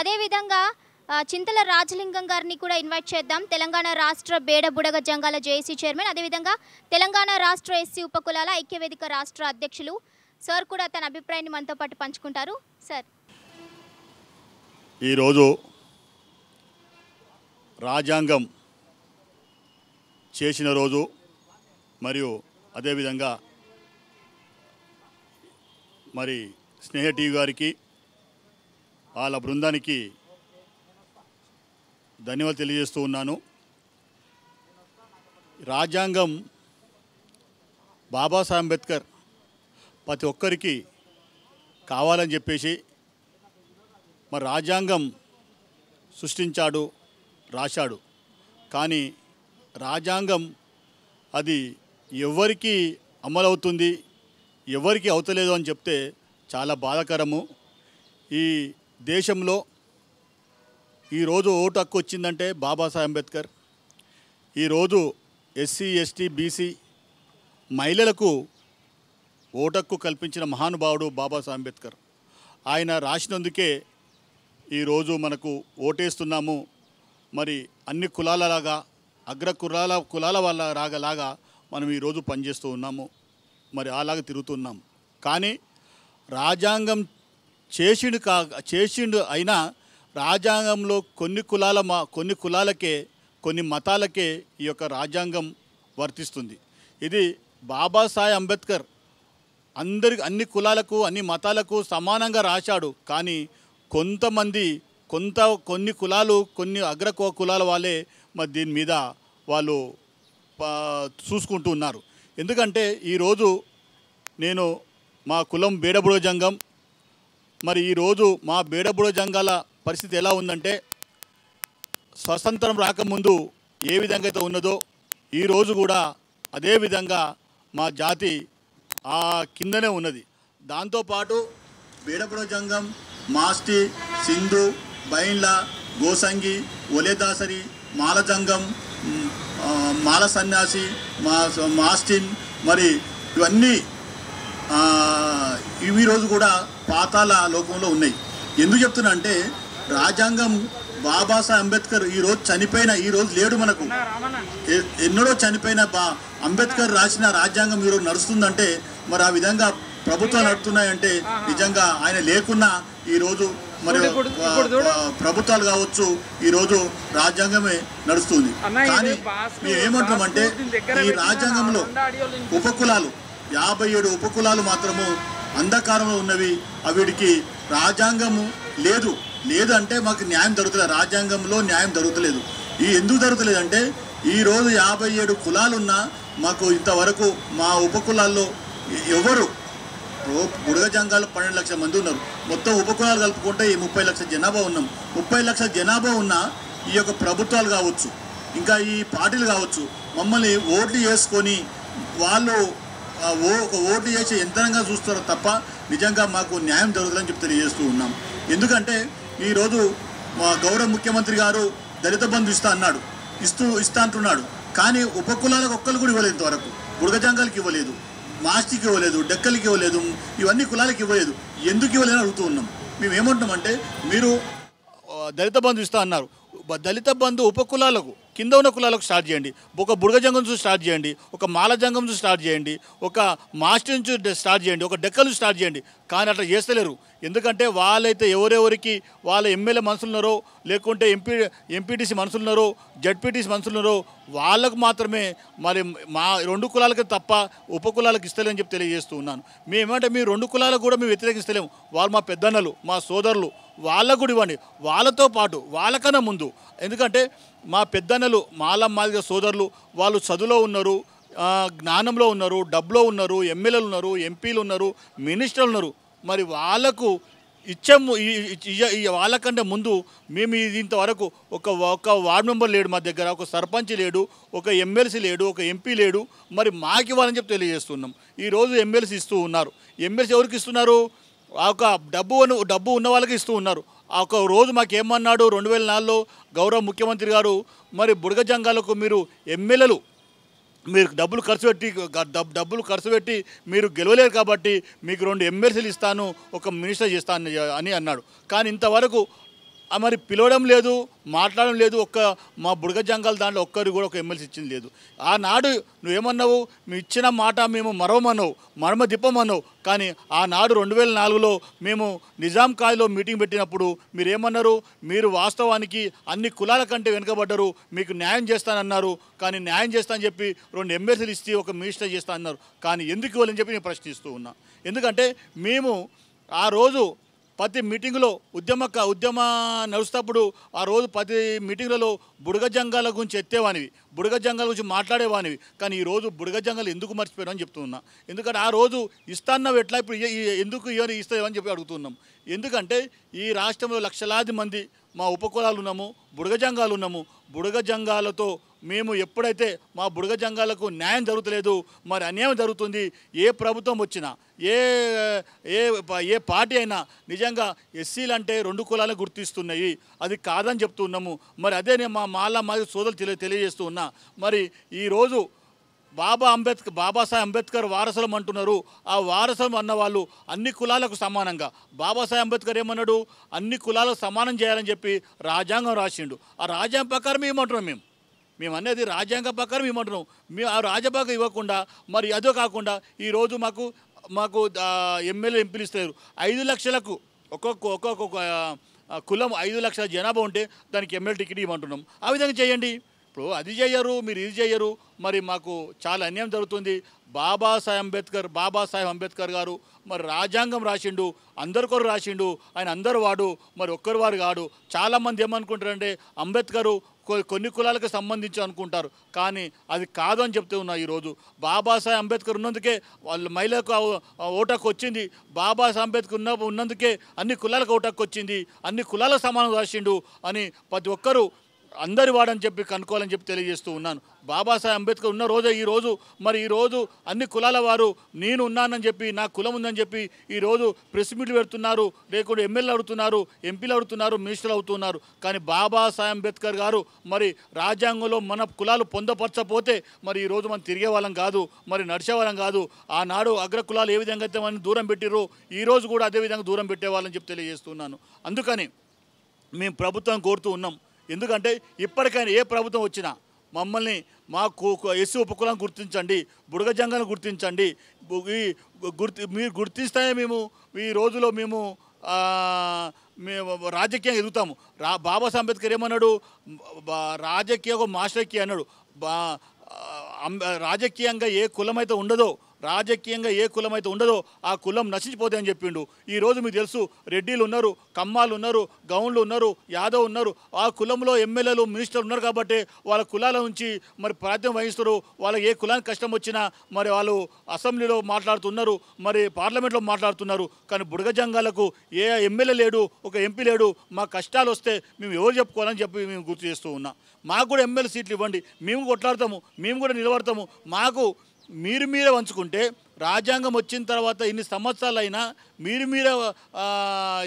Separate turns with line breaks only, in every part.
అదేవిధంగా చింతల రాజలింగం గారిని కూడా ఇన్వైట్ చేద్దాం తెలంగాణ రాష్ట్ర బేడ బుడగ జంగాల జేఏసీ చైర్మన్ అదేవిధంగా తెలంగాణ రాష్ట్ర ఎస్సీ ఉపకులాల ఐక్యవేదిక రాష్ట్ర అధ్యక్షులు సార్ కూడా తన అభిప్రాయాన్ని మనతో పాటు పంచుకుంటారు సార్ ఈరోజు రాజ్యాంగం చేసిన రోజు మరియు అదేవిధంగా మరి స్నేహ టీవీ గారికి వాళ్ళ బృందానికి ధన్యవాదాలు తెలియజేస్తూ ఉన్నాను రాజ్యాంగం బాబాసాహెబ్ అంబేద్కర్ ప్రతి ఒక్కరికి కావాలని చెప్పేసి మరి రాజ్యాంగం సృష్టించాడు రాశాడు కానీ రాజ్యాంగం అది ఎవరికి అమలవుతుంది ఎవరికి అవుతలేదు అని చెప్తే చాలా బాధాకరము ఈ దేశంలో ఈరోజు ఓటు హక్కు వచ్చిందంటే బాబాసాహెబ్ అంబేద్కర్ ఈరోజు ఎస్సీ ఎస్టీ బీసీ మహిళలకు ఓటక్కు కల్పించిన మహానుభావుడు బాబాసాహెబ్ అంబేద్కర్ ఆయన రాసినందుకే ఈరోజు మనకు ఓటేస్తున్నాము మరి అన్ని కులాలలాగా అగ్ర కులాల కులాల వాళ్ళ రాగలాగా మనం ఈరోజు పనిచేస్తూ ఉన్నాము మరి అలాగ తిరుగుతున్నాం కానీ రాజ్యాంగం చేసిండు కా చేసిండు అయినా రాజ్యాంగంలో కొన్ని కులాల మా కొన్ని కులాలకే కొన్ని మతాలకే ఈ యొక్క రాజ్యాంగం వర్తిస్తుంది ఇది బాబాసాహెబ్ అంబేద్కర్ అందరి అన్ని కులాలకు అన్ని మతాలకు సమానంగా రాశాడు కానీ కొంతమంది కొంత కొన్ని కులాలు కొన్ని అగ్ర కులాల వాళ్ళే మరి దీని మీద వాళ్ళు చూసుకుంటూ ఉన్నారు ఎందుకంటే ఈరోజు నేను మా కులం బీడబుడో జంగం మరి ఈరోజు మా బేడబుడ జంగాల పరిస్థితి ఎలా ఉందంటే స్వతంత్రం రాకముందు ఏ విధంగా అయితే ఉన్నదో ఈరోజు కూడా అదే విధంగా మా జాతి ఆ కిందనే ఉన్నది దాంతోపాటు బీడపుర జంగం మాస్టి సింధు బైన్ల గోసంగి ఒలేదాసరి మాలజంగం మాల సన్యాసి మా మాస్టిన్ మరి ఇవన్నీ ఇవి రోజు కూడా పాతాల లోకంలో ఉన్నాయి ఎందుకు చెప్తున్నా అంటే రాజ్యాంగం బాబాసాహెబ్ అంబేద్కర్ ఈరోజు చనిపోయిన ఈరోజు లేడు మనకు ఎన్నడో చనిపోయిన బా అంబేద్కర్ రాసిన రాజ్యాంగం ఈరోజు నడుస్తుందంటే మరి ఆ విధంగా ప్రభుత్వాలు నడుతున్నాయంటే నిజంగా ఆయన లేకున్నా ఈరోజు మరి ప్రభుత్వాలు కావచ్చు ఈరోజు రాజ్యాంగమే నడుస్తుంది కానీ మేము ఏమంటున్నామంటే ఈ రాజ్యాంగంలో ఉపకులాలు యాభై ఏడు ఉపకులాలు మాత్రము అంధకారంలో ఉన్నవి అవిడికి రాజ్యాంగము లేదు లేదు అంటే మాకు న్యాయం దొరకలేదు రాజ్యాంగంలో న్యాయం దొరకలేదు ఈ ఎందుకు దొరకలేదు అంటే ఈరోజు యాభై ఏడు కులాలున్నా మాకు ఇంతవరకు మా ఉపకులాల్లో ఎవరు బుడగ జంగాలు పన్నెండు లక్షల మంది ఉన్నారు మొత్తం ఉపకులాలు కలుపుకుంటే ఈ ముప్పై లక్షల జనాభా ఉన్నాం ముప్పై లక్షల జనాభా ఉన్న ఈ యొక్క ప్రభుత్వాలు కావచ్చు ఇంకా ఈ పార్టీలు కావచ్చు మమ్మల్ని ఓట్లు చేసుకొని వాళ్ళు ఓ ఒక ఓట్లు చేసి యంత్రంగా చూస్తారో తప్ప నిజంగా మాకు న్యాయం జరుగుతుందని చెప్పి తెలియజేస్తూ ఉన్నాం ఎందుకంటే ఈరోజు మా గౌరవ ముఖ్యమంత్రి గారు దళిత బంధు ఇస్తా అన్నాడు ఇస్తూ ఇస్తా అంటున్నాడు కానీ ఉపకులాలకు ఒక్కరు కూడా ఇవ్వలేదు ఇంతవరకు బుడగజాంగాలకి ఇవ్వలేదు మాస్టికి ఇవ్వలేదు డెక్కలకి ఇవ్వలేదు ఇవన్నీ కులాలకు ఇవ్వలేదు ఎందుకు ఇవ్వలేదని అడుగుతూ ఉన్నాం మేము ఏమంటున్నామంటే మీరు దళిత బంధు ఇస్తా అన్నారు దళిత బంధు ఉపకులాలకు కింద ఉన్న కులాలకు స్టార్ట్ చేయండి ఒక బుడగ జంగం నుంచి స్టార్ట్ చేయండి ఒక మాల జంగం నుంచి స్టార్ట్ చేయండి ఒక మాస్టర్ నుంచి స్టార్ట్ చేయండి ఒక డెక్కల నుంచి స్టార్ట్ చేయండి కానీ అట్లా చేస్తలేరు ఎందుకంటే వాళ్ళైతే ఎవరెవరికి వాళ్ళ ఎమ్మెల్యే మనుషులున్నారో లేకుంటే ఎంపీ ఎంపీటీసీ మనుషులున్నారో జడ్పీటీసీ మనుషులున్నారో వాళ్ళకు మాత్రమే మరి మా రెండు కులాలకి తప్ప ఉప కులాలకు ఇస్తలేమని చెప్పి తెలియజేస్తూ ఉన్నాను మేమేమంటే మీ రెండు కులాలకు కూడా మేము వ్యతిరేకిస్తలేము వాళ్ళు మా పెద్దన్నలు మా సోదరులు వాళ్ళకు కూడా ఇవ్వండి వాళ్ళతో పాటు వాళ్ళకన్నా ముందు ఎందుకంటే మా పెద్దన్నలు మాల సోదరులు వాళ్ళు చదువులో ఉన్నారు జ్ఞానంలో ఉన్నారు డబ్బులో ఉన్నారు ఎమ్మెల్యేలు ఉన్నారు ఎంపీలు ఉన్నారు మినిస్టర్లు ఉన్నారు మరి వాళ్ళకు ఇచ్చే వాళ్ళకంటే ముందు మేము ఇంతవరకు ఒక ఒక వార్డ్ మెంబర్ లేడు మా దగ్గర ఒక సర్పంచ్ లేడు ఒక ఎమ్మెల్సీ లేడు ఒక ఎంపీ లేడు మరి మాకు ఇవ్వాలని చెప్పి తెలియజేస్తున్నాం ఈరోజు ఎమ్మెల్సీ ఇస్తూ ఉన్నారు ఎమ్మెల్సీ ఎవరికి ఇస్తున్నారు ఒక డబ్బు డబ్బు ఉన్న వాళ్ళకి ఇస్తూ ఉన్నారు ఒక రోజు మాకేమన్నాడు రెండు వేల నాలుగులో గౌరవ ముఖ్యమంత్రి గారు మరి బుడగ జంగాలకు మీరు ఎమ్మెల్యేలు మీరు డబ్బులు ఖర్చు పెట్టి డబ్బులు ఖర్చు పెట్టి మీరు గెలవలేరు కాబట్టి మీకు రెండు ఎమ్మెల్సీలు ఇస్తాను ఒక మినిస్టర్ ఇస్తాను అని అన్నాడు కానీ ఇంతవరకు మరి పిలవడం లేదు మాట్లాడడం లేదు ఒక్క మా బుడగ జంగల్ దాంట్లో ఒక్కరు కూడా ఒక ఎమ్మెల్సీ ఇచ్చింది లేదు ఆనాడు నువ్వేమన్నావు మేము ఇచ్చిన మాట మేము మరవమన్నావు మరమ దిప్పమన్నావు కానీ ఆనాడు రెండు వేల నాలుగులో మేము నిజాం కాయలో మీటింగ్ పెట్టినప్పుడు మీరేమన్నారు మీరు వాస్తవానికి అన్ని కులాల కంటే వెనుకబడ్డరు మీకు న్యాయం చేస్తానన్నారు కానీ న్యాయం చేస్తానని చెప్పి రెండు ఎమ్మెల్సీలు ఇస్తే ఒక మినిస్టర్ చేస్తా అన్నారు కానీ ఎందుకు ఇవ్వాలని చెప్పి నేను ప్రశ్నిస్తూ ఉన్నా ఎందుకంటే మేము ఆ రోజు ప్రతి మీటింగ్లో ఉద్యమక ఉద్యమ నడుస్తూ ఆ రోజు ప్రతి మీటింగ్లలో బుడగ జంగాల గురించి ఎత్తేవానివి బుడగ జంగాల గురించి మాట్లాడేవానివి కానీ ఈరోజు బుడగ జంగాలు ఎందుకు మర్చిపోయామని చెప్తున్నా ఎందుకంటే ఆ రోజు ఇస్తాన్నావు ఎట్లా ఇప్పుడు ఎందుకు ఇవన్నీ ఇస్తావని చెప్పి అడుగుతున్నాం ఎందుకంటే ఈ రాష్ట్రంలో లక్షలాది మంది మా ఉపకులాలు ఉన్నాము బుడగ జంగాలు ఉన్నాము బుడగ జంగాలతో మేము ఎప్పుడైతే మా బుడగ జంగాలకు న్యాయం జరుగుతలేదు మరి అన్యాయం జరుగుతుంది ఏ ప్రభుత్వం వచ్చినా ఏ ఏ ఏ పార్టీ అయినా నిజంగా ఎస్సీలు అంటే రెండు కులాలు గుర్తిస్తున్నాయి అది కాదని చెప్తున్నాము మరి అదే నేను మా మాల మా సోదరు తెలియ తెలియజేస్తూ ఉన్నా మరి ఈరోజు బాబా అంబేద్కర్ బాబాసాహెబ్ అంబేద్కర్ వారసులం అంటున్నారు ఆ వారసులం అన్నవాళ్ళు అన్ని కులాలకు సమానంగా బాబాసాహెబ్ అంబేద్కర్ ఏమన్నాడు అన్ని కులాలకు సమానం చేయాలని చెప్పి రాజ్యాంగం రాసిండు ఆ రాజ్యాంగం ప్రకారం ఏమంటున్నాం మేము మేము అనేది రాజ్యాంగ ప్రకారం ఇవ్వమంటున్నాం మేము ఆ రాజభాగం ఇవ్వకుండా మరి అదో కాకుండా ఈరోజు మాకు మాకు ఎమ్మెల్యే ఎంపీలు ఇస్తారు ఐదు లక్షలకు ఒక్కొక్క ఒక్కొక్క కులం ఐదు లక్షల జనాభా ఉంటే దానికి ఎమ్మెల్యే టికెట్ ఇవ్వమంటున్నాం ఆ విధంగా చేయండి ఇప్పుడు అది చేయరు మీరు ఇది చేయరు మరి మాకు చాలా అన్యాయం జరుగుతుంది బాబాసాహెబ్ అంబేద్కర్ బాబాసాహెబ్ అంబేద్కర్ గారు మరి రాజ్యాంగం రాసిండు అందరికొరు రాసిండు ఆయన అందరు వాడు మరి ఒక్కరు వారు కాడు చాలామంది ఏమనుకుంటారంటే అంబేద్కరు కొన్ని కులాలకు సంబంధించి అనుకుంటారు కానీ అది కాదని చెప్తూ ఉన్నాయి ఈరోజు బాబాసాహెబ్ అంబేద్కర్ ఉన్నందుకే వాళ్ళ మహిళలకు ఓటాకు వచ్చింది బాబాసాహెబ్ అంబేద్కర్ ఉన్న ఉన్నందుకే అన్ని కులాలకు ఓటాకు వచ్చింది అన్ని కులాలకు సమానం రాసిండు అని ప్రతి ఒక్కరూ అందరి వాడని చెప్పి కనుక్కోవాలని చెప్పి తెలియజేస్తూ ఉన్నాను బాబాసాహెబ్ అంబేద్కర్ ఉన్న రోజే ఈరోజు మరి ఈరోజు అన్ని కులాల వారు నేను ఉన్నానని చెప్పి నా కులం ఉందని చెప్పి ఈరోజు ప్రెస్ మీట్లు పెడుతున్నారు లేకుంటే ఎమ్మెల్యేలు అడుగుతున్నారు ఎంపీలు అడుగుతున్నారు మినిస్టర్లు అవుతున్నారు కానీ బాబాసాహెబ్ అంబేద్కర్ గారు మరి రాజ్యాంగంలో మన కులాలు పొందపరచపోతే మరి ఈరోజు మనం తిరిగే వాళ్ళం కాదు మరి నడిచేవాళ్ళం కాదు ఆనాడు అగ్ర కులాలు ఏ విధంగా అయితే మనం దూరం పెట్టిరో ఈరోజు కూడా అదేవిధంగా దూరం పెట్టేవాళ్ళని చెప్పి తెలియజేస్తున్నాను అందుకని మేము ప్రభుత్వం కోరుతూ ఉన్నాం ఎందుకంటే ఇప్పటికైనా ఏ ప్రభుత్వం వచ్చినా మమ్మల్ని మా ఎస్సీ ఉపకులం గుర్తించండి బుడగజంగాన్ని గుర్తించండి ఈ గుర్తి మీరు గుర్తిస్తే మేము ఈ రోజులో మేము మేము రాజకీయం ఎదుగుతాము రా బాబా అంబేద్కర్ ఏమన్నాడు రాజకీయ మాస్టర్కి అన్నాడు రాజకీయంగా ఏ కులమైతే ఉండదో రాజకీయంగా ఏ కులం అయితే ఉండదో ఆ కులం నశించిపోతే అని చెప్పిండు ఈరోజు మీకు తెలుసు రెడ్డిలు ఉన్నారు కమ్మాలు ఉన్నారు గౌన్లు ఉన్నారు యాదవ్ ఉన్నారు ఆ కులంలో ఎమ్మెల్యేలు మినిస్టర్లు ఉన్నారు కాబట్టి వాళ్ళ కులాల నుంచి మరి ప్రాతిధ్యం వహిస్తారు వాళ్ళకి ఏ కులానికి కష్టం వచ్చినా మరి వాళ్ళు అసెంబ్లీలో మాట్లాడుతున్నారు మరి పార్లమెంట్లో మాట్లాడుతున్నారు కానీ బుడగజంగాలకు ఏ ఎమ్మెల్యే లేడు ఒక ఎంపీ లేడు మా కష్టాలు వస్తే మేము ఎవరు చెప్పుకోవాలని చెప్పి మేము గుర్తు చేస్తూ ఉన్నాం మాకు కూడా ఎమ్మెల్యే సీట్లు ఇవ్వండి మేము కొట్లాడతాము మేము కూడా నిలబడతాము మాకు మీరు మీరే వంచుకుంటే రాజ్యాంగం వచ్చిన తర్వాత ఇన్ని సంవత్సరాలైనా మీరు మీరే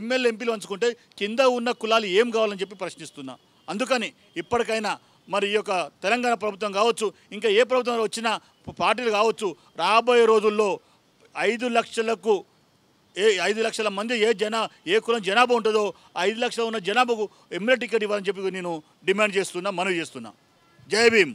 ఎమ్మెల్యే ఎంపీలు వంచుకుంటే కింద ఉన్న కులాలు ఏం కావాలని చెప్పి ప్రశ్నిస్తున్నా అందుకని ఇప్పటికైనా మరి ఈ యొక్క తెలంగాణ ప్రభుత్వం కావచ్చు ఇంకా ఏ ప్రభుత్వం వచ్చినా పార్టీలు కావచ్చు రాబోయే రోజుల్లో ఐదు లక్షలకు ఏ ఐదు లక్షల మంది ఏ జనా ఏ కులం జనాభా ఉంటుందో ఐదు లక్షలు ఉన్న జనాభాకు ఎమ్మెల్యే టికెట్ ఇవ్వాలని చెప్పి నేను డిమాండ్ చేస్తున్నా మనవి చేస్తున్నా జై భీమ్